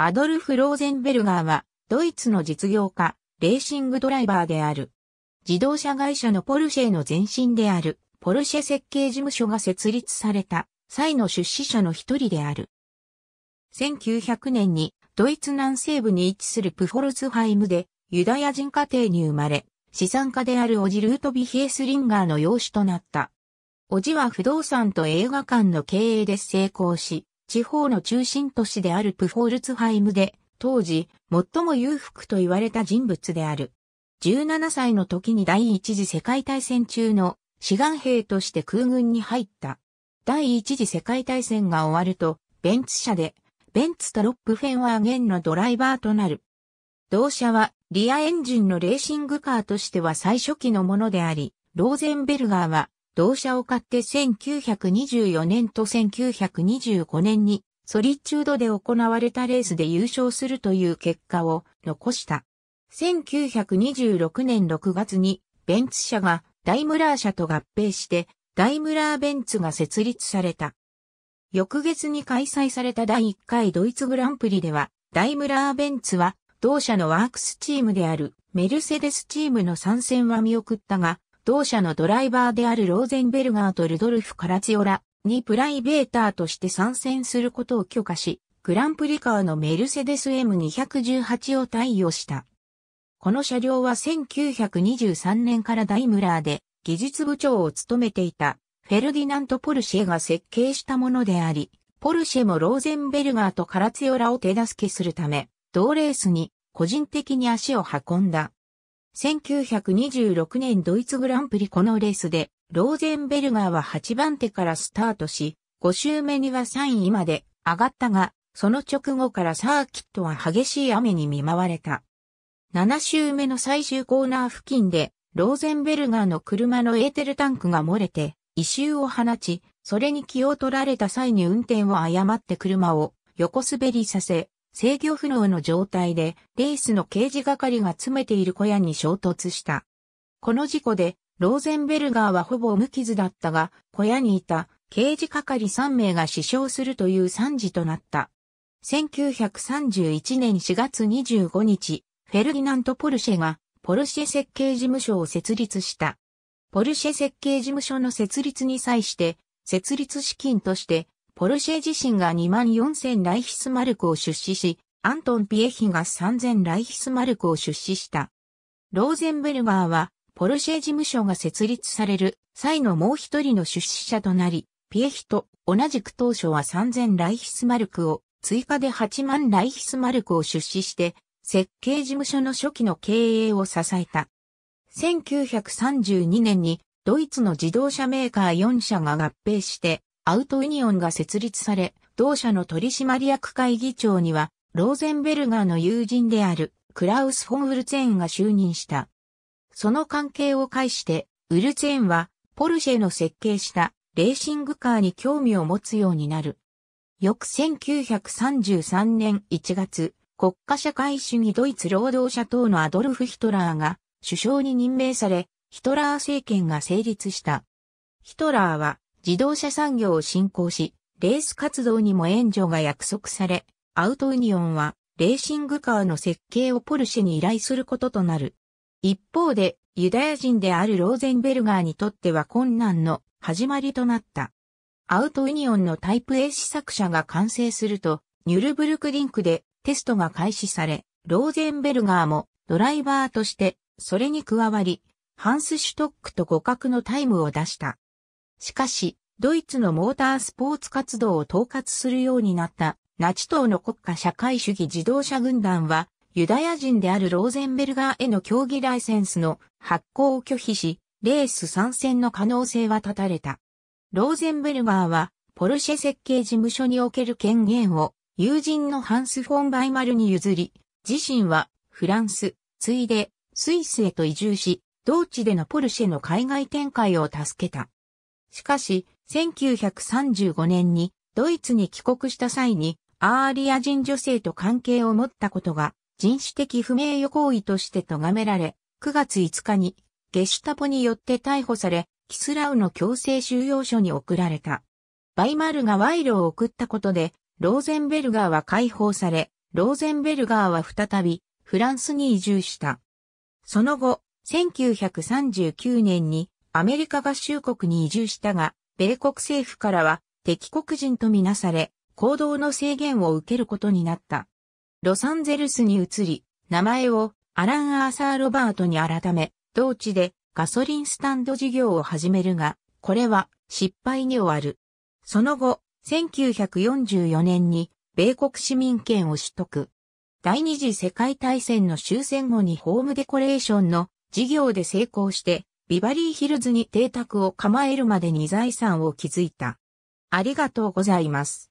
アドルフ・ローゼンベルガーは、ドイツの実業家、レーシングドライバーである。自動車会社のポルシェの前身である、ポルシェ設計事務所が設立された際の出資者の一人である。1900年に、ドイツ南西部に位置するプフォルツハイムで、ユダヤ人家庭に生まれ、資産家であるオジ・ルートビヒエスリンガーの養子となった。オジは不動産と映画館の経営で成功し、地方の中心都市であるプフォールツハイムで、当時、最も裕福と言われた人物である。17歳の時に第一次世界大戦中の志願兵として空軍に入った。第一次世界大戦が終わると、ベンツ社で、ベンツとロップフェンは現のドライバーとなる。同社は、リアエンジンのレーシングカーとしては最初期のものであり、ローゼンベルガーは同社を買って1924年と1925年にソリチュードで行われたレースで優勝するという結果を残した。1926年6月にベンツ社がダイムラー社と合併してダイムラーベンツが設立された。翌月に開催された第1回ドイツグランプリではダイムラーベンツは同社のワークスチームであるメルセデスチームの参戦は見送ったが同社のドライバーであるローゼンベルガーとルドルフ・カラチオラにプライベーターとして参戦することを許可し、グランプリカーのメルセデス M218 を対応した。この車両は1923年からダイムラーで技術部長を務めていたフェルディナント・ポルシェが設計したものであり、ポルシェもローゼンベルガーとカラツヨラを手助けするため、同レースに個人的に足を運んだ。1926年ドイツグランプリこのレースで、ローゼンベルガーは8番手からスタートし、5周目には3位まで上がったが、その直後からサーキットは激しい雨に見舞われた。7周目の最終コーナー付近で、ローゼンベルガーの車のエーテルタンクが漏れて、異臭を放ち、それに気を取られた際に運転を誤って車を横滑りさせ、制御不能の状態で、レースの刑事係が詰めている小屋に衝突した。この事故で、ローゼンベルガーはほぼ無傷だったが、小屋にいた、刑事係3名が死傷するという惨事となった。1931年4月25日、フェルディナント・ポルシェが、ポルシェ設計事務所を設立した。ポルシェ設計事務所の設立に際して、設立資金として、ポルシェ自身が2万4000ライヒスマルクを出資し、アントン・ピエヒが3000ライヒスマルクを出資した。ローゼンベルガーは、ポルシェ事務所が設立される際のもう一人の出資者となり、ピエヒと同じく当初は3000ライヒスマルクを、追加で8万ライヒスマルクを出資して、設計事務所の初期の経営を支えた。1932年にドイツの自動車メーカー4社が合併してアウトユニオンが設立され、同社の取締役会議長には、ローゼンベルガーの友人であるクラウス・フォン・ウルツェーンが就任した。その関係を介して、ウルツェンはポルシェの設計したレーシングカーに興味を持つようになる。翌1933年1月、国家社会主義ドイツ労働者党のアドルフ・ヒトラーが首相に任命され、ヒトラー政権が成立した。ヒトラーは自動車産業を振興し、レース活動にも援助が約束され、アウトユニオンはレーシングカーの設計をポルシェに依頼することとなる。一方で、ユダヤ人であるローゼンベルガーにとっては困難の始まりとなった。アウトユニオンのタイプ A 試作車が完成すると、ニュルブルクリンクでテストが開始され、ローゼンベルガーもドライバーとして、それに加わり、ハンス・シュトックと互角のタイムを出した。しかし、ドイツのモータースポーツ活動を統括するようになったナチ党の国家社会主義自動車軍団は、ユダヤ人であるローゼンベルガーへの競技ライセンスの発行を拒否し、レース参戦の可能性は断たれた。ローゼンベルガーは、ポルシェ設計事務所における権限を、友人のハンス・フォン・バイマルに譲り、自身は、フランス、ついで、スイスへと移住し、同地でのポルシェの海外展開を助けた。しかし、1935年にドイツに帰国した際に、アーリア人女性と関係を持ったことが人種的不名誉行為として咎められ、9月5日にゲシュタポによって逮捕され、キスラウの強制収容所に送られた。バイマルが賄賂を送ったことで、ローゼンベルガーは解放され、ローゼンベルガーは再びフランスに移住した。その後、1939年にアメリカ合衆国に移住したが、米国政府からは敵国人とみなされ、行動の制限を受けることになった。ロサンゼルスに移り、名前をアラン・アーサー・ロバートに改め、同地でガソリンスタンド事業を始めるが、これは失敗に終わる。その後、1944年に米国市民権を取得。第二次世界大戦の終戦後にホームデコレーションの事業で成功してビバリーヒルズに邸宅を構えるまでに財産を築いた。ありがとうございます。